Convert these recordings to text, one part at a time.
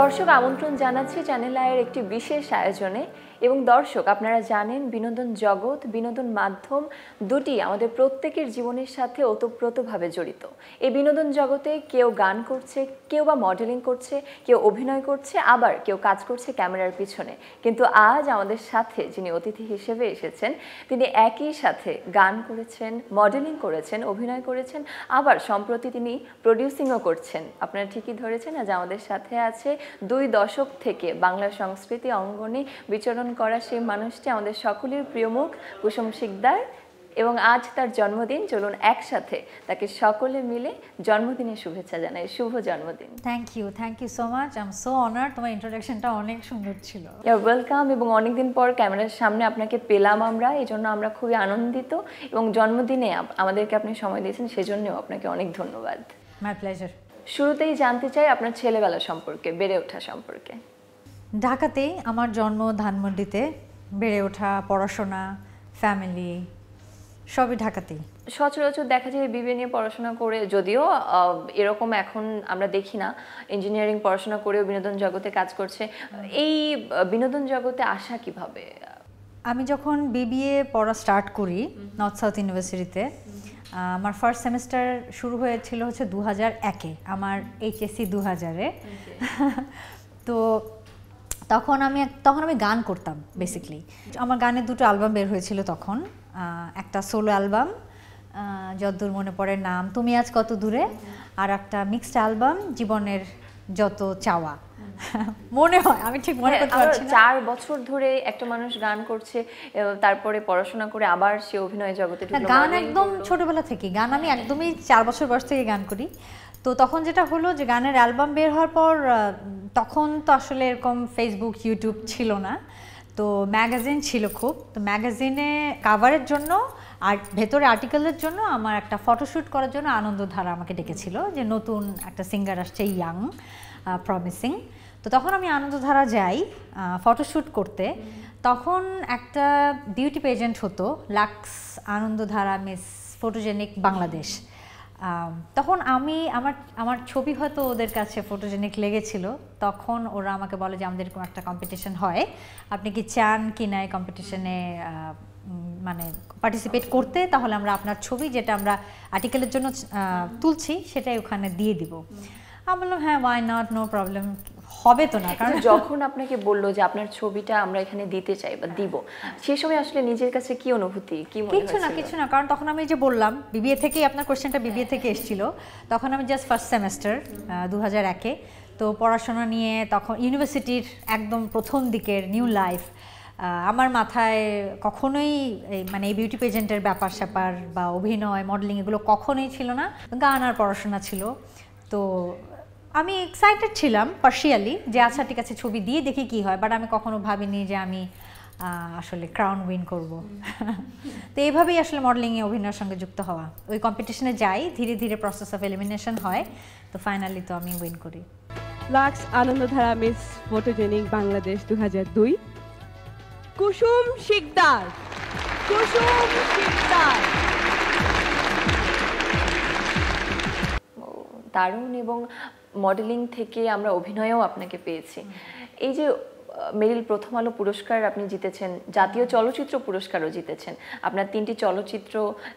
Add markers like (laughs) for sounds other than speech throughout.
দর্শক আমন্ত্রণ জানাচ্ছি চ্যানেল আয়ের একটি বিশেষ আয়োজনে এবং দর্শক আপনারা জানেন বিনোদন জগৎ বিনোদন মাধ্যম দুটি আমাদের প্রত্যেকের জীবনের সাথে ওতপ্রোতভাবে জড়িত এই বিনোদন জগতে কেউ গান করছে কেউ বা মডেলিং করছে কেউ অভিনয় করছে আবার কেউ কাজ করছে ক্যামেরার পিছনে কিন্তু আজ আমাদের সাথে যিনি অতিথি হিসেবে এসেছেন তিনি একই সাথে গান করেছেন মডেলিং করেছেন অভিনয় করেছেন আবার সম্প্রতি তিনি প্রডিউসিংও করছেন আপনারা ঠিকই ধরেছেন আজ আমাদের সাথে আছে দুই দশক থেকে বাংলা সংস্কৃতি অঙ্গনে বিচরণ করা সেই মানুষটি আমাদের সকলের প্রিয় মুখ কুসুম শিকদার এবং আজ তার জন্মদিন চলুন একসাথে তাকে সকলে মিলে জন্মদিনের শুভেচ্ছা জানাই শুভ জন্মদিন thank you thank you so much I am so honour তোমার ইন্ট্রোডাকশনটা অনেক সুন্দর ছিল ওয়েলকাম এবং অনেকদিন পর ক্যামেরার সামনে আপনাকে পেলাম আমরা এই জন্য আমরা খুবই আনন্দিত এবং জন্মদিনে আমাদেরকে আপনি সময় দিয়েছেন সেজন্যও আপনাকে অনেক ধন্যবাদ মাই প্লেজার শুরুতেই জানতে চাই আপনার ছেলেবেলা সম্পর্কে বেড়ে ওঠা সম্পর্কে ঢাকাতেই আমার জন্ম ধানমন্ডিতে বেড়ে ওঠা পড়াশোনা ফ্যামিলি সবই ঢাকাতেই সচরাচর দেখা যায় বিবিএ নিয়ে পড়াশোনা করে যদিও এরকম এখন আমরা দেখি না ইঞ্জিনিয়ারিং পড়াশোনা করেও বিনোদন জগতে কাজ করছে এই বিনোদন জগতে আসা কিভাবে আমি যখন বিবিএ পড়া স্টার্ট করি নর্থ সাউথ ইউনিভার্সিটিতে আমার ফার্স্ট সেমিস্টার শুরু হয়েছিল হচ্ছে দু হাজার একে আমার এইচএসসি দু হাজারে তো তখন আমি তখন আমি গান করতাম বেসিকলি আমার গানের দুটো অ্যালবাম বের হয়েছিল তখন একটা সোলো অ্যালবাম যদ্দূর মনে পড়ে নাম তুমি আজ কত দূরে আর একটা মিক্সড অ্যালবাম জীবনের যত চাওয়া (laughs) মনে হয় আমি ঠিক মনে হ্যাঁ, করতে পারছি চার বছর ধরে একটা মানুষ গান করছে তারপরে পড়াশোনা করে আবার সে অভিনয় জগতে গান একদম ছোটবেলা থেকে গান আমি হ্যাঁ। একদমই চার বছর বয়স থেকে গান করি তো তখন যেটা হলো যে গানের অ্যালবাম বের হওয়ার পর তখন তো আসলে এরকম ফেসবুক ইউটিউব ছিল না তো ম্যাগাজিন ছিল খুব তো ম্যাগাজিনে কাভারের জন্য আর ভেতরে আর্টিকেলের জন্য আমার একটা ফটোশ্যুট করার জন্য আনন্দধারা আমাকে ডেকেছিল যে নতুন একটা সিঙ্গার আসছে ইয়াং প্রমিসিং তো তখন আমি আনন্দধারা যাই ফটোশ্যুট করতে তখন একটা বিউটি পেজেন্ট হতো Lux Anandadhara miss photogenic Bangladesh তখন আমি আমার আমার ছবি হয়তো ওদের কাছে ফটোজেনিক লেগেছিল তখন ওরা আমাকে বলে যে আমাদের কোনো একটা কম্পিটিশন হয় আপনি কি চান কি না এই কম্পিটিশনে মানে পার্টিসিপেট করতে তাহলে আমরা আপনার ছবি যেটা আমরা আর্টিকেলের জন্য তুলছি সেটাই ওখানে দিয়ে দিব আমি বললাম হ্যাঁ ওয়াই নট নো প্রবলেম হবে তো না কারণ যখন আপনাকে বললো যে আপনার ছবিটা আমরা এখানে দিতে চাই বা দিব সেই সময় আসলে নিজের কাছে কি অনুভূতি কি মনে কিছু না কিছু না কারণ তখন আমি যে বললাম বিবিএ থেকেই আপনার কোশ্চেনটা বিবিএ থেকে এসেছিল তখন আমি জাস্ট ফার্স্ট সেমেস্টার দু হাজার একে তো পড়াশোনা নিয়ে তখন ইউনিভার্সিটির একদম প্রথম দিকের নিউ লাইফ আমার মাথায় কখনোই মানে এই বিউটি পেজেন্টের ব্যাপার স্যাপার বা অভিনয় মডেলিং এগুলো কখনোই ছিল না গান আর পড়াশোনা ছিল তো আমি এক্সাইটেড ছিলাম পার্সিয়ালি যে আচ্ছা ঠিক আছে ছবি দিয়ে দেখি কি হয় বাট আমি কখনো ভাবিনি যে আমি আসলে ক্রাউন উইন করব তো এইভাবেই আসলে মডেলিংয়ে অভিনয়ের সঙ্গে যুক্ত হওয়া ওই কম্পিটিশনে যাই ধীরে ধীরে প্রসেস অফ এলিমিনেশন হয় তো ফাইনালি তো আমি উইন করি Lux Anandadhara miss photogenic Bangladesh দু দুই কুসুম শিকদার কুসুম শিকদার দারুণ এবং মডেলিং থেকে আমরা অভিনয়েও আপনাকে পেয়েছি এই যে মেরিল প্রথম আলো পুরস্কার আপনি জিতেছেন জাতীয় চলচ্চিত্র পুরস্কারও জিতেছেন আপনার তিনটি চলচ্চিত্র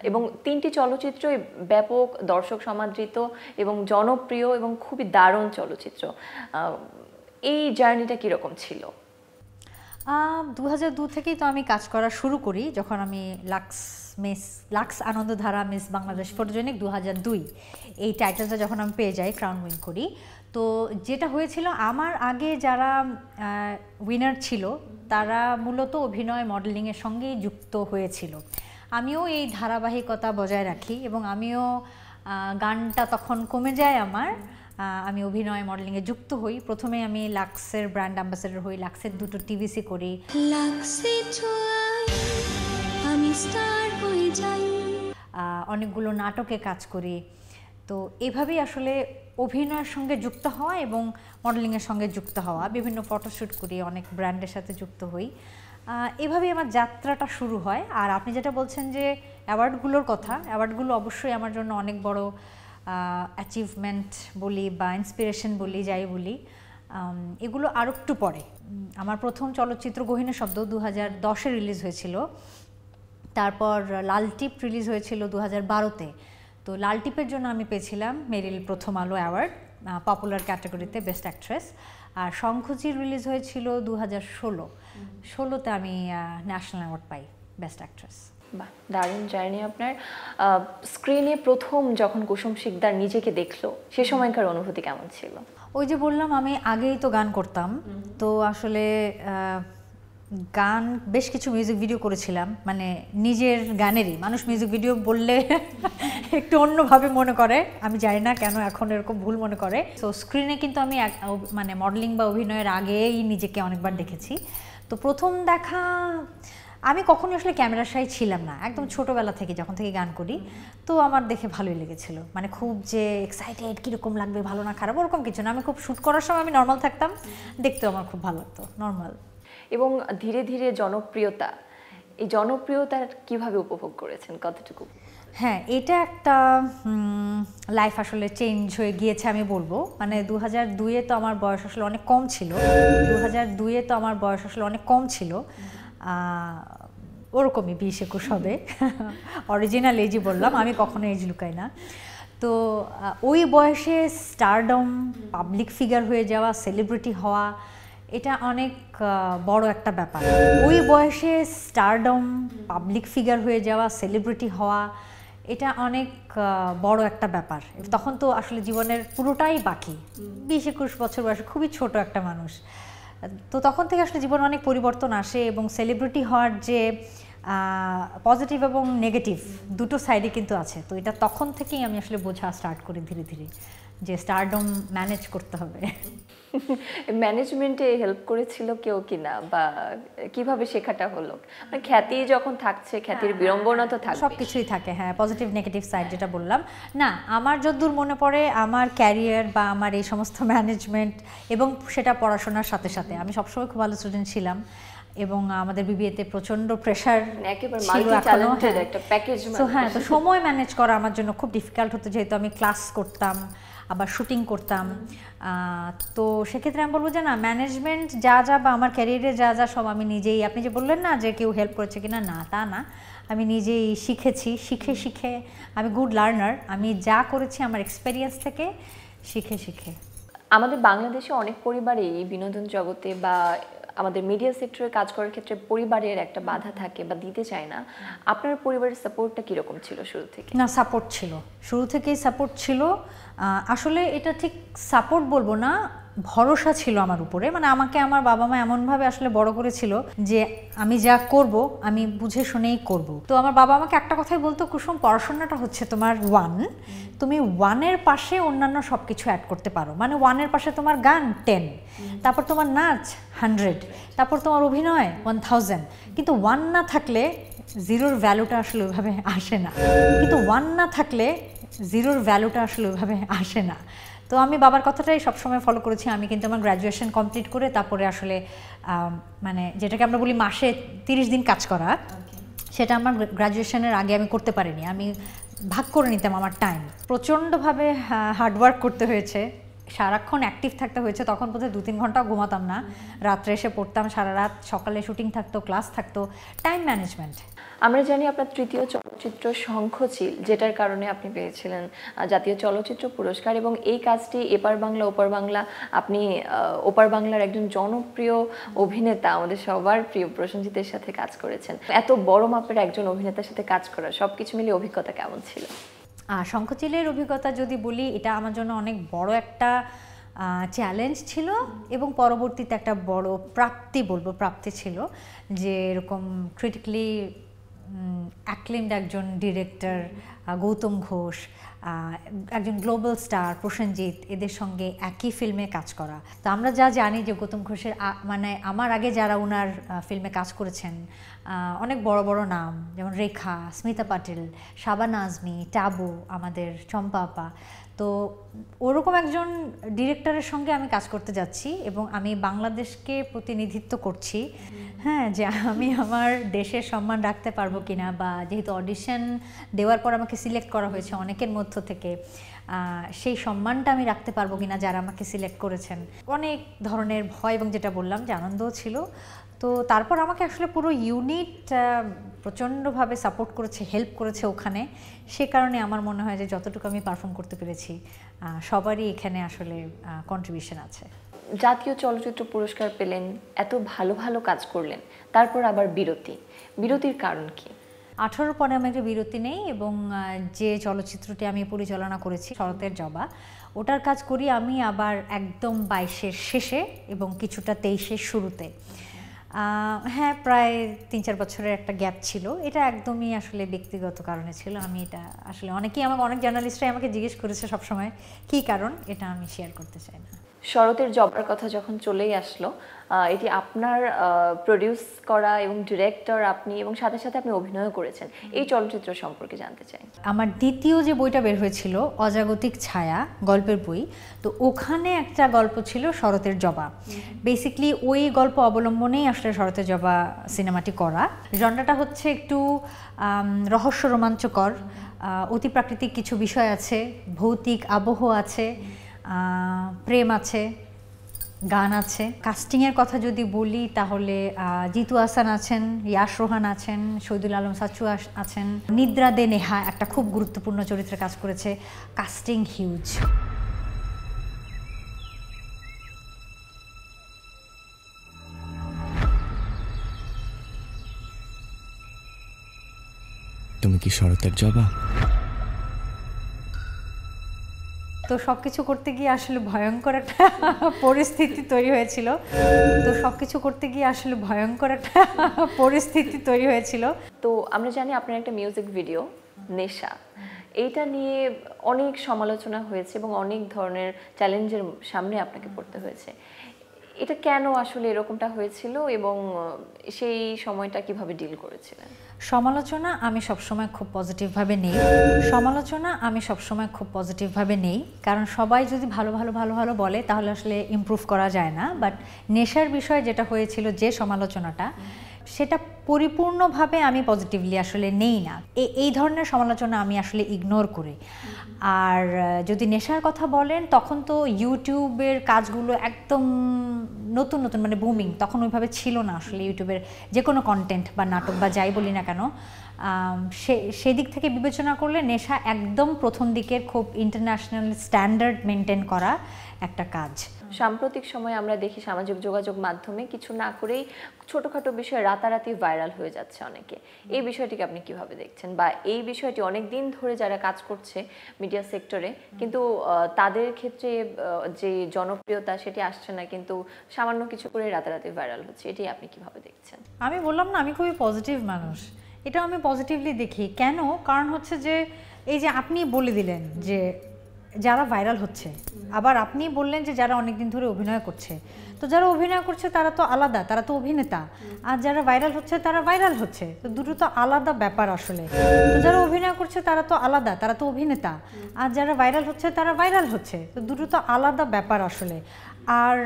এবং তিনটি চলচ্চিত্রই ব্যাপক দর্শক সমাদৃত এবং জনপ্রিয় এবং খুবই দারুণ চলচ্চিত্র এই জার্নিটা কীরকম ছিল দু হাজার দু থেকেই তো আমি কাজ করা শুরু করি যখন আমি Lux miss Lux Anandadhara miss Bangladesh photogenic দু হাজার দুই এই টাইটেলটা যখন আমি পেয়ে যাই ক্রাউন উইন করি তো যেটা হয়েছিল আমার আগে যারা উইনার ছিল তারা মূলত অভিনয় মডেলিংয়ের সঙ্গেই যুক্ত হয়েছিল আমিও এই ধারাবাহিকতা বজায় রাখি এবং আমিও গানটা তখন কমে যায় আমার আমি অভিনয় মডেলিংয়ে যুক্ত হই প্রথমে আমি লাক্সের ব্র্যান্ড অ্যাম্বাসেডর হই লাক্সের দুটো টিভিসি করি লাক্সে অনেকগুলো নাটকে কাজ করি তো এভাবেই আসলে অভিনয়ের সঙ্গে যুক্ত হওয়া এবং মডেলিংয়ের সঙ্গে যুক্ত হওয়া বিভিন্ন ফটোশ্যুট করি অনেক ব্র্যান্ডের সাথে যুক্ত হই এভাবেই আমার যাত্রাটা শুরু হয় আর আপনি যেটা বলছেন যে অ্যাওয়ার্ডগুলোর কথা অ্যাওয়ার্ডগুলো অবশ্যই আমার জন্য অনেক বড় অ্যাচিভমেন্ট বলি বা ইন্সপিরেশন বলি যাই বলি এগুলো আর একটু পরে আমার প্রথম চলচ্চিত্র গহিনী শব্দ দু হাজার রিলিজ হয়েছিল তারপর লাল টিপ রিলিজ হয়েছিল দু হাজার বারোতে তো লাল টিপের জন্য আমি পেয়েছিলাম মেরিল প্রথম আলো অ্যাওয়ার্ড পপুলার ক্যাটাগরিতে বেস্ট অ্যাক্ট্রেস আর শঙ্খুচি রিলিজ হয়েছিল দু হাজার ষোলো ষোলোতে আমি ন্যাশনাল অ্যাওয়ার্ড পাই বেস্ট অ্যাক্ট্রেস বাহ দারুণ জার্নি আপনার স্ক্রিনে প্রথম যখন কুসুম শিকদার নিজেকে দেখলো সে সময়কার অনুভূতি কেমন ছিল ওই যে বললাম আমি আগেই তো গান করতাম তো আসলে গান বেশ কিছু মিউজিক ভিডিও করেছিলাম মানে নিজের গানেরই মানুষ মিউজিক ভিডিও বললে (laughs) একটু অন্যভাবে মনে করে আমি জানি না কেন এখন এরকম ভুল মনে করে তো স্ক্রিনে কিন্তু আমি মানে মডেলিং বা অভিনয়ের আগেই নিজেকে অনেকবার দেখেছি তো প্রথম দেখা আমি কখনোই আসলে ক্যামেরার সাই ছিলাম না একদম ছোটোবেলা থেকে যখন থেকে গান করি তো আমার দেখে ভালোই লেগেছিল মানে খুব যে এক্সাইটেড কীরকম লাগবে ভালো না খারাপ ওরকম কিছু না আমি খুব শ্যুট করার সময় আমি নর্মাল থাকতাম দেখতেও আমার খুব ভালো লাগতো নর্মাল এবং ধীরে ধীরে জনপ্রিয়তা এই জনপ্রিয়তা কিভাবে উপভোগ করেছেন কতটুকু হ্যাঁ এটা একটা লাইফ আসলে চেঞ্জ হয়ে গিয়েছে আমি বলবো মানে দু হাজার দুইয়ে তো আমার বয়স আসলে অনেক কম ছিল দু হাজার দুইয়ে তো আমার বয়স আসলে অনেক কম ছিল ওরকমই বিশ একুশ হবে অরিজিনাল এজই বললাম আমি কখনো এজ লুকাই না তো ওই বয়সে স্টারডম পাবলিক ফিগার হয়ে যাওয়া সেলিব্রিটি হওয়া এটা অনেক বড় একটা ব্যাপার ওই বয়সে স্টারডম পাবলিক ফিগার হয়ে যাওয়া সেলিব্রিটি হওয়া এটা অনেক বড় একটা ব্যাপার তখন তো আসলে জীবনের পুরোটাই বাকি বিশ একুশ বছর বয়সে খুবই ছোট একটা মানুষ তো তখন থেকে আসলে জীবন অনেক পরিবর্তন আসে এবং সেলিব্রিটি হওয়ার যে পজিটিভ এবং নেগেটিভ দুটো সাইডে কিন্তু আছে তো এটা তখন থেকেই আমি আসলে বোঝা স্টার্ট করি ধীরে ধীরে যে স্টারডম ম্যানেজ করতে হবে ম্যানেজমেন্টে হেল্প করেছিল কেউ কিনা বা কিভাবে শেখাটা হলো মানে খ্যাতি যখন থাকছে খ্যাতির হ্যাঁ, বিড়ম্বনা তো সব হ্যাঁ, সবকিছুই থাকে হ্যাঁ পজিটিভ নেগেটিভ সাইড যেটা বললাম না আমার যতদূর মনে পড়ে আমার ক্যারিয়ার বা আমার এই সমস্ত ম্যানেজমেন্ট এবং সেটা পড়াশোনার সাথে সাথে আমি সবসময় খুব ভালো স্টুডেন্ট ছিলাম এবং আমাদের বিবিএতে প্রচন্ড প্রেশার তো হ্যাঁ তো সময় ম্যানেজ করা আমার জন্য খুব ডিফিকাল্ট হতো যেহেতু আমি ক্লাস করতাম আবার শুটিং করতাম তো সেক্ষেত্রে আমি বলবো যে না ম্যানেজমেন্ট যা যা বা আমার ক্যারিয়ারে যা যা সব আমি নিজেই আপনি যে বললেন না যে কেউ হেল্প করেছে কিনা না তা না আমি নিজেই শিখেছি শিখে শিখে আমি গুড লার্নার আমি যা করেছি আমার এক্সপেরিয়েন্স থেকে শিখে শিখে আমাদের বাংলাদেশে অনেক পরিবারে এই বিনোদন জগতে বা আমাদের মিডিয়া সেক্টরে কাজ করার ক্ষেত্রে পরিবারের একটা বাধা থাকে বা দিতে চায় না আপনার পরিবারের সাপোর্টটা কীরকম ছিল শুরু থেকে না সাপোর্ট ছিল শুরু থেকেই সাপোর্ট ছিল আসলে এটা ঠিক সাপোর্ট বলবো না ভরসা ছিল আমার উপরে মানে আমাকে আমার বাবা মা এমনভাবে আসলে বড় করেছিল যে আমি যা করব আমি বুঝে শুনেই করব তো আমার বাবা আমাকে একটা কথাই বলতো কুসুম পড়াশোনাটা হচ্ছে তোমার ওয়ান তুমি ওয়ানের পাশে অন্যান্য সব কিছু অ্যাড করতে পারো মানে ওয়ানের পাশে তোমার গান টেন তারপর তোমার নাচ হান্ড্রেড তারপর তোমার অভিনয় ওয়ান থাউজেন্ড কিন্তু ওয়ান না থাকলে জিরোর ভ্যালুটা আসলে ওইভাবে আসে না কিন্তু ওয়ান না থাকলে জিরোর ভ্যালুটা আসলে ওইভাবে আসে না তো আমি বাবার কথাটাই সবসময় ফলো করেছি আমি কিন্তু আমার গ্র্যাজুয়েশন কমপ্লিট করে তারপরে আসলে মানে যেটাকে আমরা বলি মাসে তিরিশ দিন কাজ করা সেটা আমার গ্র্যাজুয়েশনের আগে আমি করতে পারিনি আমি ভাগ করে নিতাম আমার টাইম প্রচণ্ডভাবে হার্ডওয়ার্ক করতে হয়েছে সারাক্ষণ অ্যাক্টিভ থাকতে হয়েছে তখন বোধহয় দু তিন ঘন্টাও ঘুমাতাম না রাত্রে এসে পড়তাম সারা রাত সকালে শুটিং থাকতো ক্লাস থাকতো টাইম ম্যানেজমেন্ট আমরা জানি আপনার তৃতীয় চলচ্চিত্র শঙ্খচিল যেটার কারণে আপনি পেয়েছিলেন জাতীয় চলচ্চিত্র পুরস্কার এবং এই কাজটি এপার বাংলা ওপার বাংলা আপনি ওপার বাংলার একজন জনপ্রিয় অভিনেতা আমাদের সবার প্রিয় প্রসঞ্জিতের সাথে কাজ করেছেন এত বড় মাপের একজন অভিনেতার সাথে কাজ করা সব কিছু মিলিয়ে অভিজ্ঞতা কেমন ছিল শঙ্খচিলের অভিজ্ঞতা যদি বলি এটা আমার জন্য অনেক বড় একটা চ্যালেঞ্জ ছিল এবং পরবর্তীতে একটা বড় প্রাপ্তি বলবো প্রাপ্তি ছিল যে এরকম ক্রিটিক্যালি অ্যাক্লেমড একজন ডিরেক্টর গৌতম ঘোষ একজন গ্লোবাল স্টার প্রসেনজিৎ এদের সঙ্গে একই ফিল্মে কাজ করা তো আমরা যা জানি যে গৌতম ঘোষের মানে আমার আগে যারা ওনার ফিল্মে কাজ করেছেন অনেক বড় বড় নাম যেমন রেখা স্মিতা পাটিল শাবানা আজমি টাবু আমাদের চম্পা আপা তো ওরকম একজন ডিরেক্টরের সঙ্গে আমি কাজ করতে যাচ্ছি এবং আমি বাংলাদেশকে প্রতিনিধিত্ব করছি হ্যাঁ যে আমি আমার দেশের সম্মান রাখতে পারবো কিনা বা যেহেতু অডিশন দেওয়ার পর আমাকে সিলেক্ট করা হয়েছে অনেকের মধ্য থেকে সেই সম্মানটা আমি রাখতে পারবো কিনা যারা আমাকে সিলেক্ট করেছেন অনেক ধরনের ভয় এবং যেটা বললাম যে আনন্দও ছিল তো তারপর আমাকে আসলে পুরো ইউনিট প্রচণ্ডভাবে সাপোর্ট করেছে হেল্প করেছে ওখানে সে কারণে আমার মনে হয় যে যতটুকু আমি পারফর্ম করতে পেরেছি সবারই এখানে আসলে কন্ট্রিবিউশন আছে জাতীয় চলচ্চিত্র পুরস্কার পেলেন এত ভালো ভালো কাজ করলেন তারপর আবার বিরতি বিরতির কারণ কি আঠারো পরে আমি একটা বিরতি নেই এবং যে চলচ্চিত্রটি আমি পরিচালনা করেছি শরতের জবা ওটার কাজ করি আমি আবার একদম বাইশের শেষে এবং কিছুটা তেইশের শুরুতে হ্যাঁ প্রায় তিন চার বছরের একটা গ্যাপ ছিল এটা একদমই আসলে ব্যক্তিগত কারণে ছিল আমি এটা আসলে অনেকেই আমাকে অনেক জার্নালিস্টরাই আমাকে জিজ্ঞেস করেছে সবসময় কি কারণ এটা আমি শেয়ার করতে চাই না শরতের জবের কথা যখন চলেই আসলো এটি আপনার প্রডিউস করা এবং ডিরেক্টর আপনি এবং সাথে সাথে আপনি অভিনয় করেছেন এই চলচ্চিত্র সম্পর্কে জানতে চাই আমার দ্বিতীয় যে বইটা বের হয়েছিল অজাগতিক ছায়া গল্পের বই তো ওখানে একটা গল্প ছিল শরতের জবা বেসিকলি ওই গল্প অবলম্বনেই আসলে শরতের জবা সিনেমাটি করা জন্ডাটা হচ্ছে একটু রহস্য রোমাঞ্চকর অতি প্রাকৃতিক কিছু বিষয় আছে ভৌতিক আবহ আছে প্রেম আছে গান আছে কাস্টিংয়ের কথা যদি বলি তাহলে জিতু আসান আছেন ইয়াস রোহান আছেন শহীদুল আলম সাচু আছেন নিদ্রা দে নেহা একটা খুব গুরুত্বপূর্ণ চরিত্রে কাজ করেছে কাস্টিং হিউজ তুমি কি শরতের জবা তো সব কিছু করতে গিয়ে আসলে ভয়ঙ্কর একটা পরিস্থিতি তৈরি হয়েছিল তো সব কিছু করতে গিয়ে আসলে ভয়ঙ্কর একটা পরিস্থিতি তৈরি হয়েছিল তো আমরা জানি আপনার একটা মিউজিক ভিডিও নেশা এইটা নিয়ে অনেক সমালোচনা হয়েছে এবং অনেক ধরনের চ্যালেঞ্জের সামনে আপনাকে পড়তে হয়েছে এটা কেন আসলে এরকমটা হয়েছিল এবং সেই সময়টা কিভাবে ডিল করেছিলেন সমালোচনা আমি সবসময় খুব পজিটিভভাবে নেই সমালোচনা আমি সবসময় খুব পজিটিভভাবে নেই কারণ সবাই যদি ভালো ভালো ভালো ভালো বলে তাহলে আসলে ইম্প্রুভ করা যায় না বাট নেশার বিষয়ে যেটা হয়েছিল যে সমালোচনাটা সেটা পরিপূর্ণভাবে আমি পজিটিভলি আসলে নেই না এই ধরনের সমালোচনা আমি আসলে ইগনোর করি আর যদি নেশার কথা বলেন তখন তো ইউটিউবের কাজগুলো একদম নতুন নতুন মানে বুমিং তখন ওইভাবে ছিল না আসলে ইউটিউবের যে কোনো কন্টেন্ট বা নাটক বা যাই বলি না কেন সে সেদিক থেকে বিবেচনা করলে নেশা একদম প্রথম দিকের খুব ইন্টারন্যাশনাল স্ট্যান্ডার্ড মেনটেন করা একটা কাজ সাম্প্রতিক সময়ে আমরা দেখি সামাজিক যোগাযোগ মাধ্যমে কিছু না করেই ছোটোখাটো বিষয়ে রাতারাতি ভাইরাল হয়ে যাচ্ছে অনেকে এই বিষয়টিকে আপনি কিভাবে দেখছেন বা এই বিষয়টি অনেক দিন ধরে যারা কাজ করছে মিডিয়া সেক্টরে কিন্তু তাদের ক্ষেত্রে যে জনপ্রিয়তা সেটি আসছে না কিন্তু সামান্য কিছু করে রাতারাতি ভাইরাল হচ্ছে এটি আপনি কিভাবে দেখছেন আমি বললাম না আমি খুবই পজিটিভ মানুষ এটা আমি পজিটিভলি দেখি কেন কারণ হচ্ছে যে এই যে আপনি বলে দিলেন যে যারা ভাইরাল হচ্ছে আবার আপনি বললেন যে যারা অনেকদিন ধরে অভিনয় করছে তো যারা অভিনয় করছে তারা তো আলাদা তারা তো অভিনেতা আর যারা ভাইরাল হচ্ছে তারা ভাইরাল হচ্ছে তো দুটো তো আলাদা ব্যাপার আসলে তো যারা অভিনয় করছে তারা তো আলাদা তারা তো অভিনেতা আর যারা ভাইরাল হচ্ছে তারা ভাইরাল হচ্ছে তো দুটো তো আলাদা ব্যাপার আসলে আর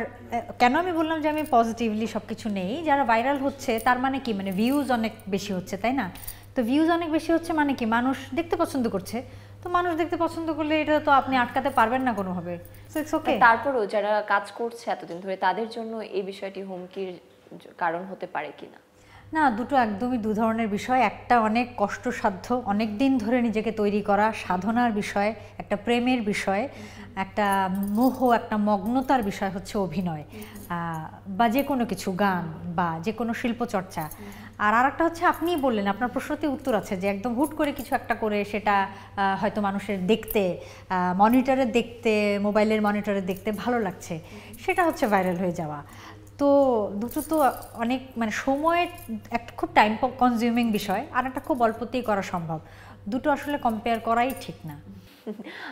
কেন আমি বললাম যে আমি পজিটিভলি সব কিছু নেই যারা ভাইরাল হচ্ছে তার মানে কি মানে ভিউজ অনেক বেশি হচ্ছে তাই না তো ভিউজ অনেক বেশি হচ্ছে মানে কি মানুষ দেখতে পছন্দ করছে তো মানুষ দেখতে পছন্দ করলে এটা তো আপনি আটকাতে পারবেন না কোনোভাবে তারপরও যারা কাজ করছে এতদিন ধরে তাদের জন্য এই বিষয়টি হুমকির কারণ হতে পারে কিনা না দুটো একদমই দু ধরনের বিষয় একটা অনেক কষ্টসাধ্য অনেক দিন ধরে নিজেকে তৈরি করা সাধনার বিষয় একটা প্রেমের বিষয় একটা মোহ একটা মগ্নতার বিষয় হচ্ছে অভিনয় বা যে কোনো কিছু গান বা যে কোনো শিল্পচর্চা আর আরেকটা হচ্ছে আপনি বললেন আপনার প্রশ্নতে উত্তর আছে যে একদম হুট করে কিছু একটা করে সেটা হয়তো মানুষের দেখতে মনিটরে দেখতে মোবাইলের মনিটরে দেখতে ভালো লাগছে সেটা হচ্ছে ভাইরাল হয়ে যাওয়া তো দুটো তো অনেক মানে সময়ের একটা খুব টাইম কনজিউমিং বিষয় আর একটা খুব অল্পতেই করা সম্ভব দুটো আসলে কম্পেয়ার করাই ঠিক না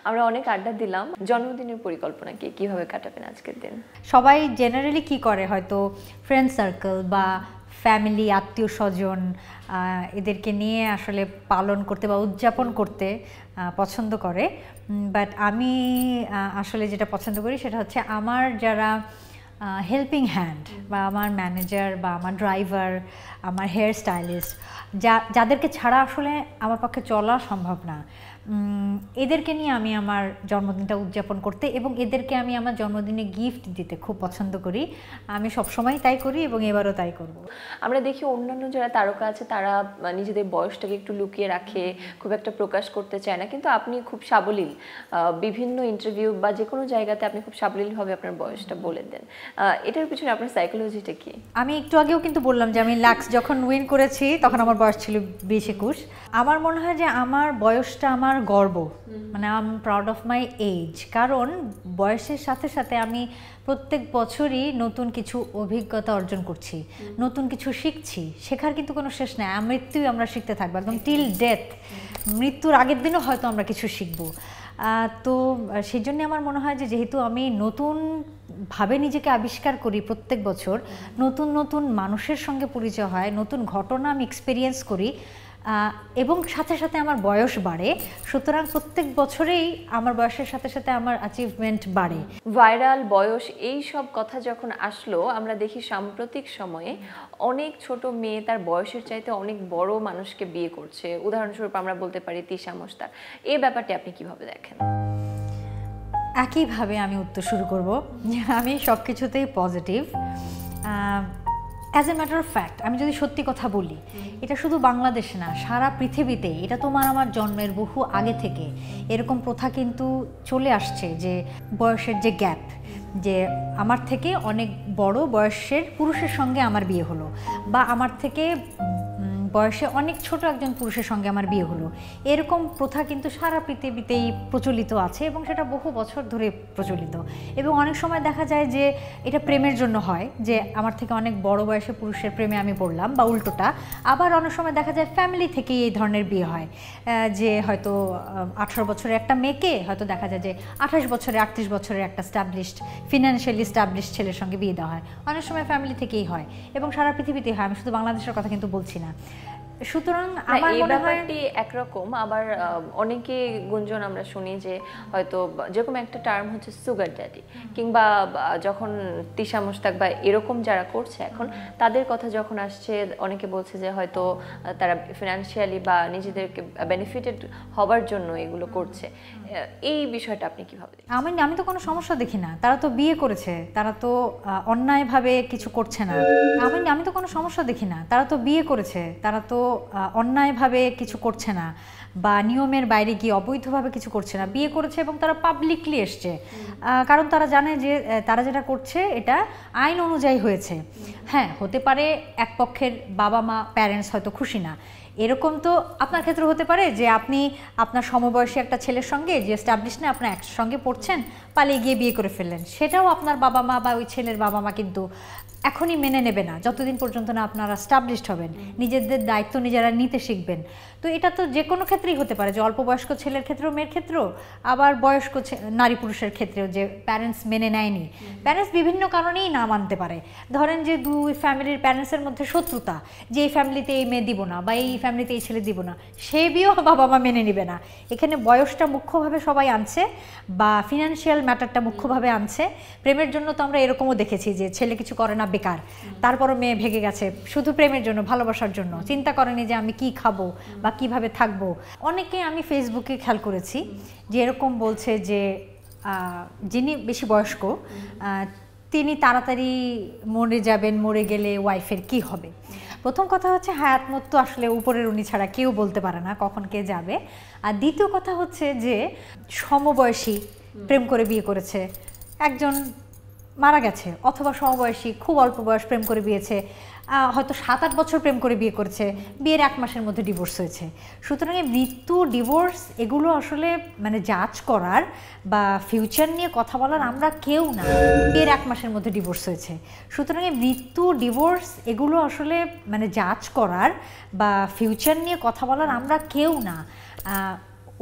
আমরা অনেক আড্ডা দিলাম জন্মদিনের পরিকল্পনা কি কীভাবে কাটাবেন আজকের দিন সবাই জেনারেলি কি করে হয়তো ফ্রেন্ড সার্কেল বা ফ্যামিলি আত্মীয় স্বজন এদেরকে নিয়ে আসলে পালন করতে বা উদযাপন করতে পছন্দ করে বাট আমি আসলে যেটা পছন্দ করি সেটা হচ্ছে আমার যারা হেল্পিং হ্যান্ড বা আমার ম্যানেজার বা আমার ড্রাইভার আমার হেয়ার স্টাইলিস্ট যা যাদেরকে ছাড়া আসলে আমার পক্ষে চলা সম্ভব না এদেরকে নিয়ে আমি আমার জন্মদিনটা উদযাপন করতে এবং এদেরকে আমি আমার জন্মদিনে গিফট দিতে খুব পছন্দ করি আমি সবসময় তাই করি এবং এবারও তাই করব আমরা দেখি অন্যান্য যারা তারকা আছে তারা নিজেদের বয়সটাকে একটু লুকিয়ে রাখে খুব একটা প্রকাশ করতে চায় না কিন্তু আপনি খুব সাবলীল বিভিন্ন ইন্টারভিউ বা যে কোনো জায়গাতে আপনি খুব সাবলীলভাবে আপনার বয়সটা বলে দেন এটার পিছনে আপনার সাইকোলজিটা কি আমি একটু আগেও কিন্তু বললাম যে আমি লাক্স যখন উইন করেছি তখন আমার বয়স ছিল বিশ একুশ আমার মনে হয় যে আমার বয়সটা আমার আমার গর্ব মানে I am proud of my age কারণ বয়সের সাথে সাথে আমি প্রত্যেক বছরই নতুন কিছু অভিজ্ঞতা অর্জন করছি নতুন কিছু শিখছি শেখার কিন্তু কোনো শেষ নেই মৃত্যুই আমরা শিখতে থাকবো একদম টিল ডেথ মৃত্যুর আগের দিনও হয়তো আমরা কিছু শিখবো তো সেই জন্য আমার মনে হয় যে যেহেতু আমি নতুন ভাবে নিজেকে আবিষ্কার করি প্রত্যেক বছর নতুন নতুন মানুষের সঙ্গে পরিচয় হয় নতুন ঘটনা আমি এক্সপিরিয়েন্স করি এবং সাথে সাথে আমার বয়স বাড়ে সুতরাং প্রত্যেক বছরেই আমার বয়সের সাথে সাথে আমার অ্যাচিভমেন্ট বাড়ে ভাইরাল বয়স এই সব কথা যখন আসলো আমরা দেখি সাম্প্রতিক সময়ে অনেক ছোট মেয়ে তার বয়সের চাইতে অনেক বড় মানুষকে বিয়ে করছে উদাহরণস্বরূপ আমরা বলতে পারি তিশা মোস্তার এই ব্যাপারটি আপনি কিভাবে দেখেন একইভাবে আমি উত্তর শুরু করব আমি সব কিছুতেই positive as a matter of fact আমি যদি সত্যি কথা বলি এটা শুধু বাংলাদেশ না সারা পৃথিবীতে এটা তোমার আমার জন্মের বহু আগে থেকে এরকম প্রথা কিন্তু চলে আসছে যে বয়সের যে গ্যাপ যে আমার থেকে অনেক বড় বয়সের পুরুষের সঙ্গে আমার বিয়ে হলো বা আমার থেকে বয়সে অনেক ছোট একজন পুরুষের সঙ্গে আমার বিয়ে হলো এরকম প্রথা কিন্তু সারা পৃথিবীতেই প্রচলিত আছে এবং সেটা বহু বছর ধরে প্রচলিত এবং অনেক সময় দেখা যায় যে এটা প্রেমের জন্য হয় যে আমার থেকে অনেক বড় বয়সে পুরুষের প্রেমে আমি পড়লাম বা উল্টোটা আবার অনেক সময় দেখা যায় ফ্যামিলি থেকেই এই ধরনের বিয়ে হয় যে হয়তো আঠারো বছরের একটা মেয়েকে হয়তো দেখা যায় যে আঠাশ বছরে আটত্রিশ বছরের একটা স্টাবলিশড ফিনান্সিয়ালি স্টাবলিশ ছেলের সঙ্গে বিয়ে দেওয়া হয় অনেক সময় ফ্যামিলি থেকেই হয় এবং সারা পৃথিবীতেই হয় আমি শুধু বাংলাদেশের কথা কিন্তু বলছি না সুতরাং আমার মনে হয় একরকম আবার অনেকে গুঞ্জন আমরা শুনি যে হয়তো যেরকম একটা টার্ম হচ্ছে সুগার ড্যাডি কিংবা যখন তিশা মুস্তাক বা এরকম যারা করছে এখন তাদের কথা যখন আসছে অনেকে বলছে যে হয়তো তারা ফিনান্সিয়ালি বা নিজেদেরকে বেনিফিটেড হবার জন্য এগুলো করছে এই বিষয়টা আপনি ভাবেন আমি আমি তো কোনো সমস্যা দেখি না তারা তো বিয়ে করেছে তারা তো অন্যায়ভাবে কিছু করছে না আমি আমি তো কোনো সমস্যা দেখি না তারা তো বিয়ে করেছে তারা তো অন্যায়ভাবে কিছু করছে না বা নিয়মের বাইরে গিয়ে অবৈধভাবে কিছু করছে না বিয়ে করেছে এবং তারা পাবলিকলি এসছে কারণ তারা জানে যে তারা যেটা করছে এটা আইন অনুযায়ী হয়েছে হ্যাঁ হতে পারে এক পক্ষের বাবা মা প্যারেন্টস হয়তো খুশি না এরকম তো আপনার ক্ষেত্রে হতে পারে যে আপনি আপনার সমবয়সী একটা ছেলের সঙ্গে যে স্টাবলিশ না আপনার একসঙ্গে পড়ছেন পালিয়ে গিয়ে বিয়ে করে ফেললেন সেটাও আপনার বাবা মা বা ওই ছেলের বাবা মা কিন্তু এখনই মেনে নেবে না যতদিন পর্যন্ত না আপনারা স্টাবলিশড হবেন নিজেদের দায়িত্ব নিজেরা নিতে শিখবেন তো এটা তো যে কোনো ক্ষেত্রেই হতে পারে যে অল্প বয়স্ক ছেলের ক্ষেত্রেও মেয়ের ক্ষেত্রেও আবার বয়স্ক নারী পুরুষের ক্ষেত্রেও যে প্যারেন্টস মেনে নেয়নি প্যারেন্টস বিভিন্ন কারণেই না মানতে পারে ধরেন যে দুই ফ্যামিলির প্যারেন্টসের মধ্যে শত্রুতা যে এই ফ্যামিলিতে এই মেয়ে দিব না বা এই ফ্যামিলিতে এই ছেলে দিব না সে বিও (laughs) বাবা মা মেনে নেবে না এখানে বয়সটা মুখ্যভাবে সবাই আনছে বা ফিনান্সিয়াল ম্যাটারটা মুখ্যভাবে আনছে প্রেমের জন্য তো আমরা এরকমও দেখেছি যে ছেলে কিছু করে না বেকার তারপরও মেয়ে ভেঙে গেছে শুধু প্রেমের জন্য ভালোবাসার জন্য চিন্তা করেনি যে আমি কি খাবো বা কিভাবে থাকব অনেকে আমি ফেসবুকে খেয়াল করেছি যে এরকম বলছে যে যিনি বেশি বয়স্ক তিনি তাড়াতাড়ি মরে যাবেন মরে গেলে ওয়াইফের কি হবে প্রথম কথা হচ্ছে হায়াতমত তো আসলে উপরের উনি ছাড়া কেউ বলতে পারে না কখন কে যাবে আর দ্বিতীয় কথা হচ্ছে যে সমবয়সী প্রেম করে বিয়ে করেছে একজন মারা গেছে অথবা সমবয়সী খুব অল্প বয়স প্রেম করে বিয়েছে হয়তো সাত আট বছর প্রেম করে বিয়ে করেছে বিয়ের এক মাসের মধ্যে ডিভোর্স হয়েছে সুতরাং এই মৃত্যু ডিভোর্স এগুলো আসলে মানে জাজ করার বা ফিউচার নিয়ে কথা বলার আমরা কেউ না বিয়ের এক মাসের মধ্যে ডিভোর্স হয়েছে সুতরাং এই মৃত্যু ডিভোর্স এগুলো আসলে মানে জাজ করার বা ফিউচার নিয়ে কথা বলার আমরা কেউ না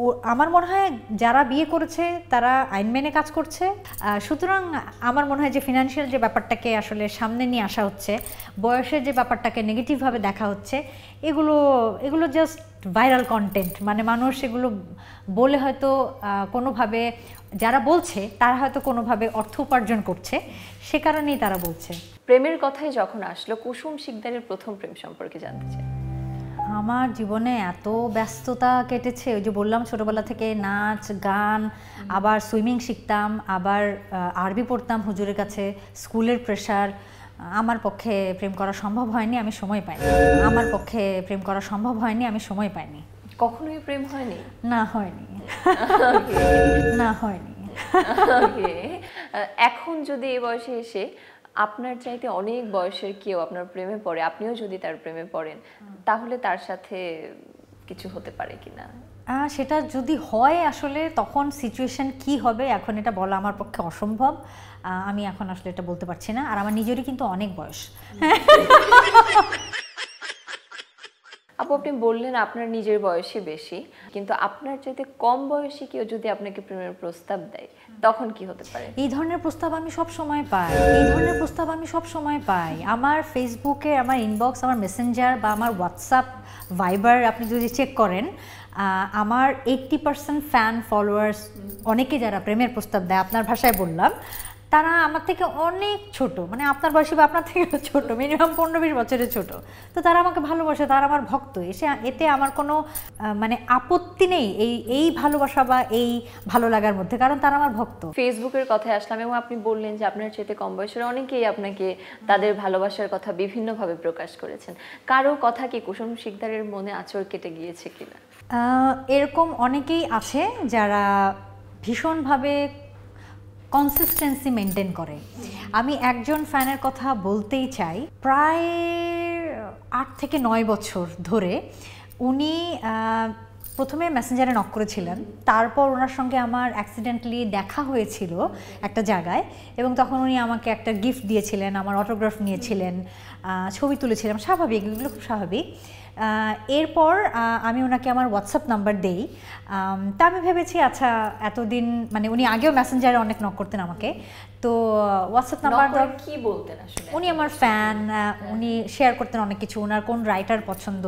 ও আমার মনে হয় যারা বিয়ে করেছে তারা আইন মেনে কাজ করছে সুতরাং আমার মনে হয় যে ফিনান্সিয়াল যে ব্যাপারটাকে আসলে সামনে নিয়ে আসা হচ্ছে বয়সের যে ব্যাপারটাকে নেগেটিভভাবে দেখা হচ্ছে এগুলো এগুলো জাস্ট ভাইরাল কন্টেন্ট মানে মানুষ এগুলো বলে হয়তো কোনোভাবে যারা বলছে তারা হয়তো কোনোভাবে অর্থ উপার্জন করছে সে কারণেই তারা বলছে প্রেমের কথাই যখন আসলো কুসুম শিকদারের প্রথম প্রেম সম্পর্কে জানতে চাই আমার জীবনে এত ব্যস্ততা কেটেছে ওই যে বললাম ছোটোবেলা থেকে নাচ গান আবার সুইমিং শিখতাম আবার আরবি পড়তাম হুজুরের কাছে স্কুলের প্রেশার আমার পক্ষে প্রেম করা সম্ভব হয়নি আমি সময় পাইনি আমার পক্ষে প্রেম করা সম্ভব হয়নি আমি সময় পাইনি কখনোই প্রেম হয়নি না হয়নি (laughs) না হয়নি (laughs) এখন যদি এ বয়সে এসে আপনার চাইতে অনেক বয়সের কেউ আপনার প্রেমে পড়ে আপনিও যদি তার প্রেমে পড়েন তাহলে তার সাথে কিছু হতে পারে কিনা সেটা যদি হয় আসলে তখন সিচুয়েশন কি হবে এখন এটা বলা আমার পক্ষে অসম্ভব আমি এখন আসলে এটা বলতে পারছি না আর আমার নিজেরই কিন্তু অনেক বয়স আপু আপনি বললেন আপনার নিজের বয়সে বেশি কিন্তু আপনার চাইতে কম বয়সী কেউ যদি আপনাকে প্রেমের প্রস্তাব দেয় তখন কি হতে পারে এই ধরনের প্রস্তাব আমি সব সময় পাই এই ধরনের প্রস্তাব আমি সব সময় পাই আমার ফেসবুকে আমার ইনবক্স আমার মেসেঞ্জার বা আমার হোয়াটসঅ্যাপ ভাইবার আপনি যদি চেক করেন আমার এইটটি পার্সেন্ট ফ্যান ফলোয়ার্স অনেকে যারা প্রেমের প্রস্তাব দেয় আপনার ভাষায় বললাম তারা আমার থেকে অনেক ছোট মানে আপনার বয়সী বা আপনার থেকে ছোট মিনিমাম পনেরো বিশ বছরের ছোট তো তারা আমাকে ভালোবাসে তারা আমার ভক্ত এসে এতে আমার কোনো মানে আপত্তি নেই এই এই ভালোবাসা বা এই ভালো লাগার মধ্যে কারণ তারা আমার ভক্ত ফেসবুকের কথায় আসলাম এবং আপনি বললেন যে আপনার চেয়ে কম বয়সের অনেকেই আপনাকে তাদের ভালোবাসার কথা বিভিন্নভাবে প্রকাশ করেছেন কারো কথা কি কুসুম শিকদারের মনে আচর কেটে গিয়েছে কিনা এরকম অনেকেই আছে যারা ভীষণভাবে কনসিস্টেন্সি মেনটেন করে আমি একজন ফ্যানের কথা বলতেই চাই প্রায় আট থেকে নয় বছর ধরে উনি প্রথমে মেসেঞ্জারে নক করেছিলেন তারপর ওনার সঙ্গে আমার অ্যাক্সিডেন্টলি দেখা হয়েছিল একটা জায়গায় এবং তখন উনি আমাকে একটা গিফট দিয়েছিলেন আমার অটোগ্রাফ নিয়েছিলেন ছবি তুলেছিলাম স্বাভাবিক এগুলো খুব স্বাভাবিক এরপর আমি ওনাকে আমার হোয়াটসঅ্যাপ নাম্বার দেই তা আমি ভেবেছি আচ্ছা এতদিন মানে উনি আগেও মেসেঞ্জারে অনেক নক করতেন আমাকে তো হোয়াটসঅ্যাপ নাম্বার কি বলতেন আসলে উনি আমার ফ্যান উনি শেয়ার করতেন অনেক কিছু ওনার কোন রাইটার পছন্দ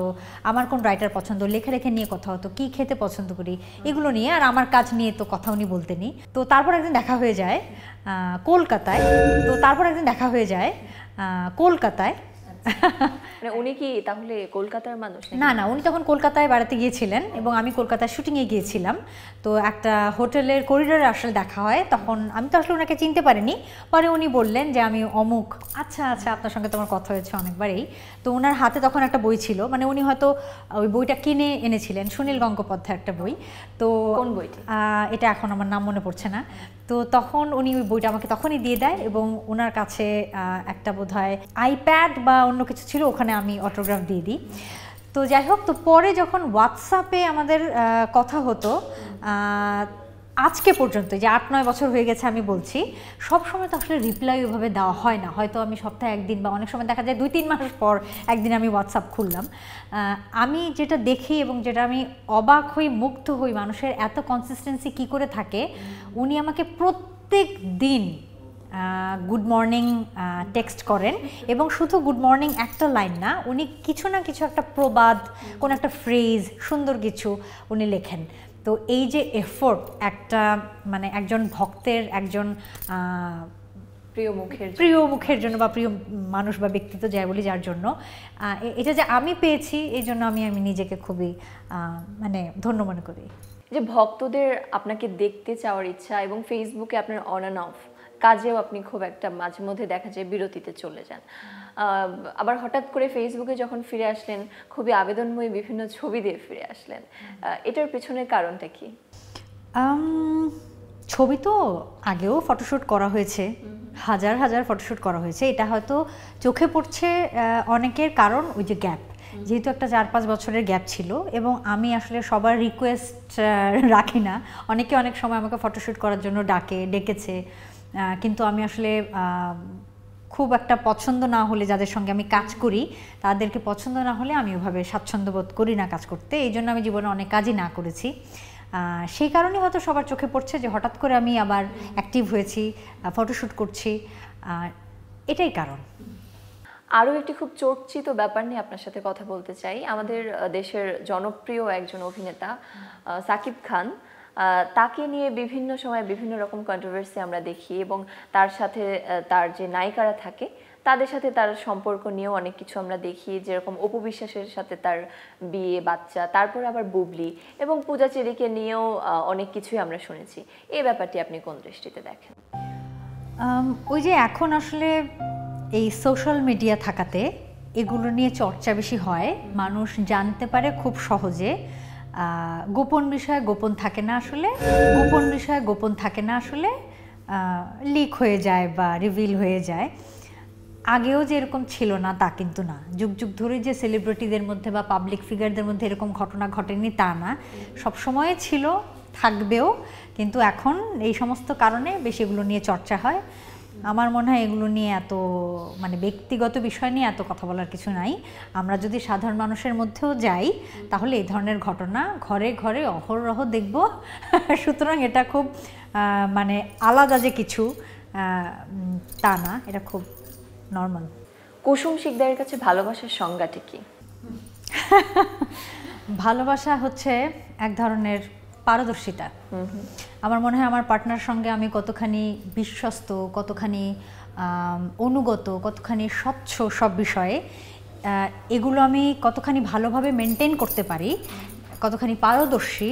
আমার কোন রাইটার পছন্দ লেখা রেখে নিয়ে কথা হতো কি খেতে পছন্দ করি এগুলো নিয়ে আর আমার কাজ নিয়ে তো কথা উনি বলতেনি তো তারপর একদিন দেখা হয়ে যায় কলকাতায় তো তারপর একদিন দেখা হয়ে যায় কলকাতায় (laughs) মানে উনি কি তাহলে কলকাতার মানুষ না না উনি তখন কলকাতায় বেড়াতে গিয়েছিলেন এবং আমি কলকাতার শুটিংয়ে গিয়েছিলাম তো একটা হোটেলের করিডোরে আসলে দেখা হয় তখন আমি তো আসলে ওনাকে চিনতে পারিনি পরে উনি বললেন যে আমি অমুক আচ্ছা আচ্ছা আপনার সঙ্গে তোমার কথা হয়েছে অনেকবারই তো ওনার হাতে তখন একটা বই ছিল মানে উনি হয়তো ওই বইটা কিনে এনেছিলেন সুনীল গঙ্গোপাধ্যায় একটা বই তো কোন বইটি এটা এখন আমার নাম মনে পড়ছে না তো তখন উনি ওই বইটা আমাকে তখনই দিয়ে দেয় এবং ওনার কাছে একটা বোধ হয় আইপ্যাড বা অন্য কিছু ছিল ওখানে আমি অটোগ্রাফ দিয়ে দিই তো যাই হোক তো পরে যখন হোয়াটসঅ্যাপে আমাদের কথা হতো আজকে পর্যন্ত যে আট নয় বছর হয়ে গেছে আমি বলছি সব সময় তো আসলে রিপ্লাই ওইভাবে দেওয়া হয় না হয়তো আমি সপ্তাহে একদিন বা অনেক সময় দেখা যায় দুই তিন মাস পর একদিন আমি হোয়াটসঅ্যাপ খুললাম আমি যেটা দেখি এবং যেটা আমি অবাক হই মুগ্ধ হই মানুষের এত কনসিস্টেন্সি কি করে থাকে উনি আমাকে প্রত্যেক দিন গুড মর্নিং টেক্সট করেন এবং শুধু গুড মর্নিং একটা লাইন না উনি কিছু না কিছু একটা প্রবাদ কোন একটা ফ্রেজ সুন্দর কিছু উনি লেখেন তো এই যে এফোর্ট একটা মানে একজন ভক্তের একজন প্রিয় মুখের প্রিয় মুখের জন্য বা প্রিয় মানুষ বা ব্যক্তিত্ব যাই বলি যার জন্য এটা যে আমি পেয়েছি এই জন্য আমি আমি নিজেকে খুবই মানে ধন্য মনে করি যে ভক্তদের আপনাকে দেখতে চাওয়ার ইচ্ছা এবং ফেসবুকে আপনার অন অ্যান্ড অফ কাজেও আপনি খুব একটা মাঝে মধ্যে দেখা যায় বিরতিতে চলে যান আবার হঠাৎ করে ফেসবুকে যখন ফিরে আসলেন খুবই আবেদনময় বিভিন্ন ছবি দিয়ে ফিরে আসলেন এটার পেছনের কারণটা কি ছবি তো আগেও ফটোশ্যুট করা হয়েছে হাজার হাজার ফটোশ্যুট করা হয়েছে এটা হয়তো চোখে পড়ছে অনেকের কারণ ওই যে গ্যাপ যেহেতু একটা চার পাঁচ বছরের গ্যাপ ছিল এবং আমি আসলে সবার রিকোয়েস্ট রাখি না অনেকে অনেক সময় আমাকে ফটোশ্যুট করার জন্য ডাকে ডেকেছে কিন্তু আমি আসলে খুব একটা পছন্দ না হলে যাদের সঙ্গে আমি কাজ করি তাদেরকে পছন্দ না হলে আমি ওভাবে স্বাচ্ছন্দ্য বোধ করি না কাজ করতে এই জন্য আমি জীবনে অনেক কাজই না করেছি সেই কারণে হয়তো সবার চোখে পড়ছে যে হঠাৎ করে আমি আবার অ্যাক্টিভ হয়েছি ফটোশ্যুট করছি এটাই কারণ আরও একটি খুব চর্চিত ব্যাপার নিয়ে আপনার সাথে কথা বলতে চাই আমাদের দেশের জনপ্রিয় একজন অভিনেতা সাকিব খান তাকে নিয়ে বিভিন্ন সময় বিভিন্ন রকম কন্ট্রোভার্সি আমরা দেখি এবং তার সাথে তার যে নায়িকারা থাকে তাদের সাথে তার সম্পর্ক নিয়েও অনেক কিছু আমরা দেখি যেরকম অপবিশ্বাসের সাথে তার বিয়ে বাচ্চা তারপর আবার বুবলি এবং পূজা চেরিকে নিয়েও অনেক কিছুই আমরা শুনেছি এই ব্যাপারটি আপনি কোন দৃষ্টিতে দেখেন ওই যে এখন আসলে এই সোশ্যাল মিডিয়া থাকাতে এগুলো নিয়ে চর্চা বেশি হয় মানুষ জানতে পারে খুব সহজে গোপন বিষয় গোপন থাকে না আসলে গোপন বিষয় গোপন থাকে না আসলে লিক হয়ে যায় বা রিভিল হয়ে যায় আগেও যে এরকম ছিল না তা কিন্তু না যুগ যুগ ধরে যে সেলিব্রিটিদের মধ্যে বা পাবলিক ফিগারদের মধ্যে এরকম ঘটনা ঘটেনি তা না সবসময় ছিল থাকবেও কিন্তু এখন এই সমস্ত কারণে বেশিগুলো নিয়ে চর্চা হয় আমার মনে হয় এগুলো নিয়ে এত মানে ব্যক্তিগত বিষয় নিয়ে এত কথা বলার কিছু নাই আমরা যদি সাধারণ মানুষের মধ্যেও যাই তাহলে এই ধরনের ঘটনা ঘরে ঘরে অহরহ দেখব (laughs) সুতরাং এটা খুব মানে আলাদা যে কিছু তা না এটা খুব নর্মাল কুসুম শিকদারের কাছে ভালোবাসার সংজ্ঞাটি কি (laughs) ভালোবাসা হচ্ছে এক ধরনের পারদর্শিতা আমার মনে হয় আমার পার্টনার সঙ্গে আমি কতখানি বিশ্বস্ত কতখানি অনুগত কতখানি স্বচ্ছ সব বিষয়ে এগুলো আমি কতখানি ভালোভাবে মেনটেন করতে পারি কতখানি পারদর্শী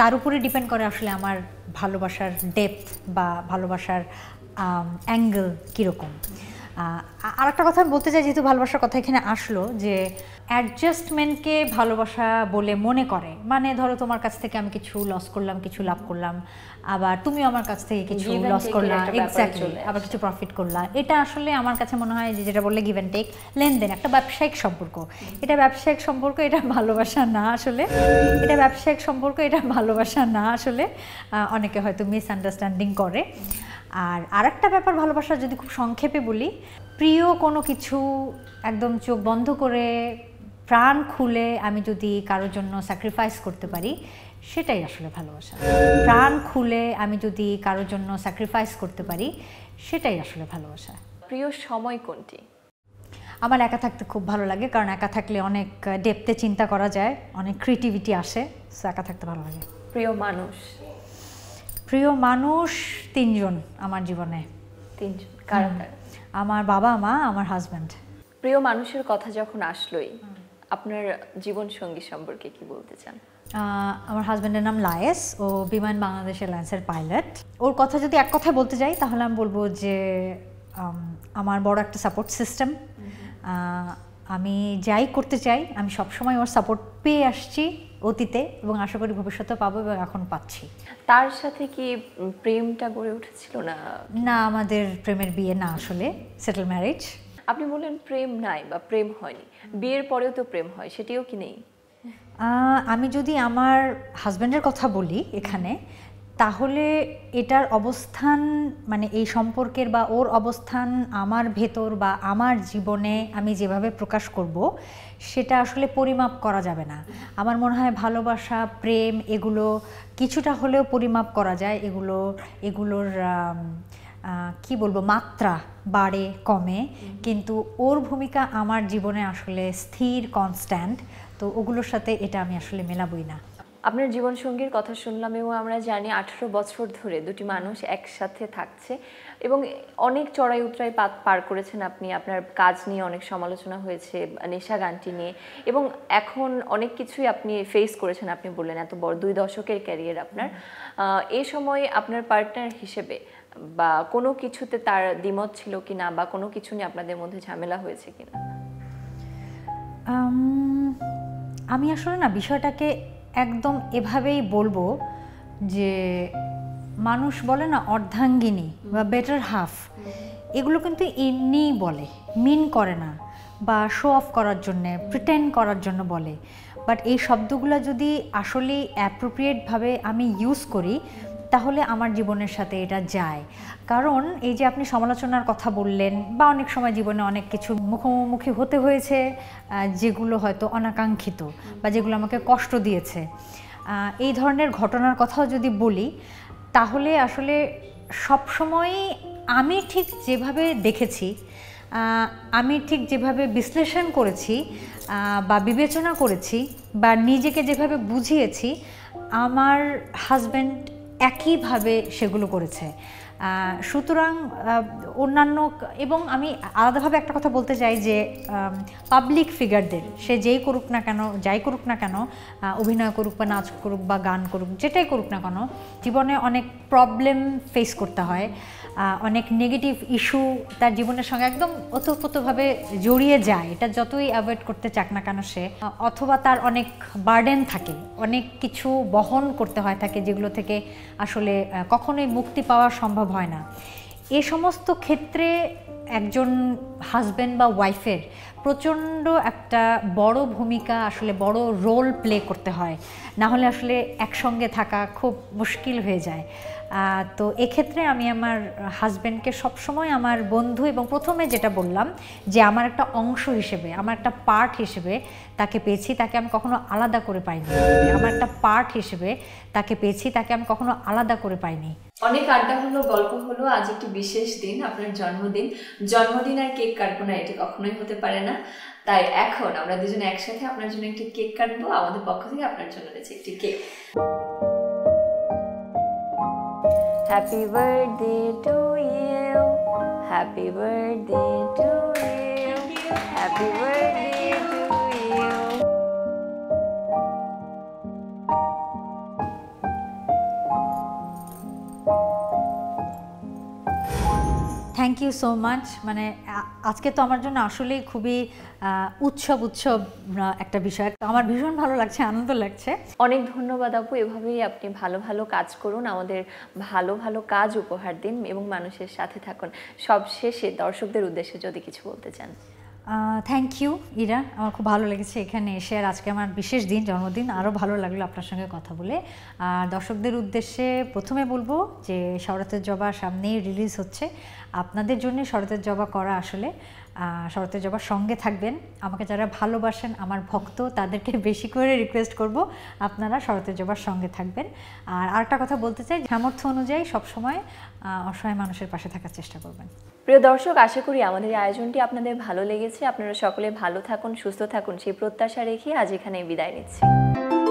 তার উপরে ডিপেন্ড করে আসলে আমার ভালোবাসার ডেপথ বা ভালোবাসার অ্যাঙ্গেল কীরকম আর একটা কথা আমি বলতে চাই যেহেতু ভালোবাসার কথা এখানে আসলো যে অ্যাডজাস্টমেন্টকে ভালোবাসা বলে মনে করে মানে ধরো তোমার কাছ থেকে আমি কিছু লস করলাম কিছু লাভ করলাম আবার তুমি আমার কাছ থেকে কিছু লস করলা এক্স্যাক্টলি আবার কিছু প্রফিট করলা এটা আসলে আমার কাছে মনে হয় যে যেটা বললে গিভ অ্যান্ড টেক লেনদেন একটা ব্যবসায়িক সম্পর্ক এটা ব্যবসায়িক সম্পর্ক এটা ভালোবাসা না আসলে এটা ব্যবসায়িক সম্পর্ক এটা ভালোবাসা না আসলে অনেকে হয়তো মিসআন্ডারস্ট্যান্ডিং করে আর আরেকটা ব্যাপার ভালোবাসা যদি খুব সংক্ষেপে বলি প্রিয় কোনো কিছু একদম চোখ বন্ধ করে প্রাণ খুলে আমি যদি কারোর জন্য স্যাক্রিফাইস করতে পারি সেটাই আসলে ভালোবাসা প্রাণ খুলে আমি যদি কারোর জন্য স্যাক্রিফাইস করতে পারি সেটাই আসলে ভালোবাসা প্রিয় সময় কোনটি আমার একা থাকতে খুব ভালো লাগে কারণ একা থাকলে অনেক ডেপতে চিন্তা করা যায় অনেক ক্রিয়েটিভিটি আসে সো একা থাকতে ভালো লাগে প্রিয় মানুষ প্রিয় মানুষ তিনজন আমার জীবনে তিনজন কারণ আমার বাবা মা আমার হাজব্যান্ড প্রিয় মানুষের কথা যখন আসলোই আপনার জীবন সঙ্গী সম্পর্কে কি বলতে চান আমার হাজব্যান্ডের নাম লায়েস ও বিমান বাংলাদেশ এয়ারলাইন্সের পাইলট ওর কথা যদি এক কথায় বলতে যাই তাহলে আমি বলবো যে আমার বড় একটা সাপোর্ট সিস্টেম আমি যাই করতে চাই আমি সবসময় ওর সাপোর্ট পেয়ে আসছি অতীতে এবং আশা করি ভবিষ্যতে পাবো এবং এখন পাচ্ছি তার সাথে কি প্রেমটা গড়ে উঠেছিল না না আমাদের প্রেমের বিয়ে না আসলে সেটেল ম্যারেজ আপনি বললেন প্রেম নাই বা প্রেম হয়নি বিয়ের পরেও তো প্রেম হয় সেটিও কি নেই আমি যদি আমার হাজব্যান্ডের কথা বলি এখানে তাহলে এটার অবস্থান মানে এই সম্পর্কের বা ওর অবস্থান আমার ভেতর বা আমার জীবনে আমি যেভাবে প্রকাশ করব সেটা আসলে পরিমাপ করা যাবে না আমার মনে হয় ভালোবাসা প্রেম এগুলো কিছুটা হলেও পরিমাপ করা যায় এগুলো এগুলোর কি বলবো মাত্রা বাড়ে কমে কিন্তু ওর ভূমিকা আমার জীবনে আসলে স্থির কনস্ট্যান্ট তো ওগুলোর সাথে এটা আমি আসলে মেলাবই না আপনার জীবনসঙ্গীর কথা শুনলাম এবং আমরা জানি আঠেরো বছর ধরে দুটি মানুষ একসাথে থাকছে এবং অনেক চড়াই উতরাই পার করেছেন আপনি আপনার কাজ নিয়ে অনেক সমালোচনা হয়েছে নেশা গানটি নিয়ে এবং এখন অনেক কিছুই আপনি ফেস করেছেন আপনি বললেন এত বড় দুই দশকের ক্যারিয়ার আপনার এ সময় আপনার পার্টনার হিসেবে বা কোনো কিছুতে তার দ্বিমত ছিল কি না বা কোনো কিছু নিয়ে আপনাদের মধ্যে ঝামেলা হয়েছে কি না আমি আসলে না বিষয়টাকে একদম এভাবেই বলবো যে মানুষ বলে না অর্ধাঙ্গিনী বা বেটার হাফ এগুলো কিন্তু এমনিই বলে মিন করে না বা শো অফ করার জন্য প্রিটেন্ড করার জন্য বলে বাট এই শব্দগুলো যদি আসলেই অ্যাপ্রোপ্রিয়েটভাবে আমি ইউজ করি তাহলে আমার জীবনের সাথে এটা যায় কারণ এই যে আপনি সমালোচনার কথা বললেন বা অনেক সময় জীবনে অনেক কিছু মুখোমুখি হতে হয়েছে যেগুলো হয়তো অনাকাঙ্ক্ষিত বা যেগুলো আমাকে কষ্ট দিয়েছে এই ধরনের ঘটনার কথাও যদি বলি তাহলে আসলে সবসময়ই আমি ঠিক যেভাবে দেখেছি আমি ঠিক যেভাবে বিশ্লেষণ করেছি বা বিবেচনা করেছি বা নিজেকে যেভাবে বুঝিয়েছি আমার হাজব্যান্ড একইভাবে সেগুলো করেছে সুতরাং অন্যান্য এবং আমি আলাদাভাবে একটা কথা বলতে চাই যে পাবলিক ফিগারদের সে যেই করুক না কেন যাই করুক না কেন অভিনয় করুক বা নাচ করুক বা গান করুক যেটাই করুক না কেন জীবনে অনেক প্রবলেম ফেস করতে হয় অনেক নেগেটিভ ইস্যু তার জীবনের সঙ্গে একদম ওতপ্রোতভাবে জড়িয়ে যায় এটা যতই অ্যাভয়েড করতে চাক না কেন সে অথবা তার অনেক বার্ডেন থাকে অনেক কিছু বহন করতে হয় থাকে যেগুলো থেকে আসলে কখনোই মুক্তি পাওয়া সম্ভব হয় না এ সমস্ত ক্ষেত্রে একজন হাজব্যান্ড বা ওয়াইফের প্রচণ্ড একটা বড় ভূমিকা আসলে বড় রোল প্লে করতে হয় না হলে আসলে একসঙ্গে থাকা খুব মুশকিল হয়ে যায় তো এক্ষেত্রে আমি আমার হাজব্যান্ডকে সবসময় আমার বন্ধু এবং প্রথমে যেটা বললাম যে আমার একটা অংশ হিসেবে আমার একটা পার্ট হিসেবে তাকে পেয়েছি তাকে আমি কখনো আলাদা করে পাইনি আমার একটা পার্ট হিসেবে তাকে পেয়েছি তাকে আমি কখনো আলাদা করে পাইনি অনেক আড্ডা হলো গল্প হলো আজ একটি বিশেষ দিন আপনার জন্মদিন জন্মদিন আর কেক কাটবো না এটি কখনোই হতে পারে না তাই এখন আমরা দুজনে একসাথে আপনার জন্য একটি কেক কাটবো আমাদের পক্ষ থেকে আপনার জন্য রয়েছে একটি cake Happy birthday to you. Happy birthday to you. Happy birthday to you. you. Thank you so much মানে আজকে তো আমার জন্য আসলেই খুবই উৎসব উৎসব একটা বিষয় আমার ভীষণ ভালো লাগছে আনন্দ লাগছে অনেক ধন্যবাদ আপু এভাবেই আপনি ভালো ভালো কাজ করুন আমাদের ভালো ভালো কাজ উপহার দিন এবং মানুষের সাথে থাকুন সবশেষে দর্শকদের উদ্দেশ্যে যদি কিছু বলতে চান থ্যাংক ইউ ইরা আমার খুব ভালো লেগেছে এখানে এসে আর আজকে আমার বিশেষ দিন জন্মদিন আরও ভালো লাগলো আপনার সঙ্গে কথা বলে আর দর্শকদের উদ্দেশ্যে প্রথমে বলবো যে শরতের জবা সামনেই রিলিজ হচ্ছে আপনাদের জন্য শরতের জবা করা আসলে শরতের জবার সঙ্গে থাকবেন আমাকে যারা ভালোবাসেন আমার ভক্ত তাদেরকে (laughs) বেশি করে রিকোয়েস্ট করব আপনারা শরতের জবার সঙ্গে থাকবেন আর আরেকটা কথা বলতে চাই সামর্থ্য অনুযায়ী সবসময় অসহায় মানুষের পাশে থাকার চেষ্টা করবেন প্রিয় দর্শক আশা করি আমাদের আয়োজনটি আপনাদের ভালো লেগেছে আপনারা সকলে ভালো থাকুন সুস্থ থাকুন সেই প্রত্যাশা রেখে আজ এখানে বিদায় নিচ্ছি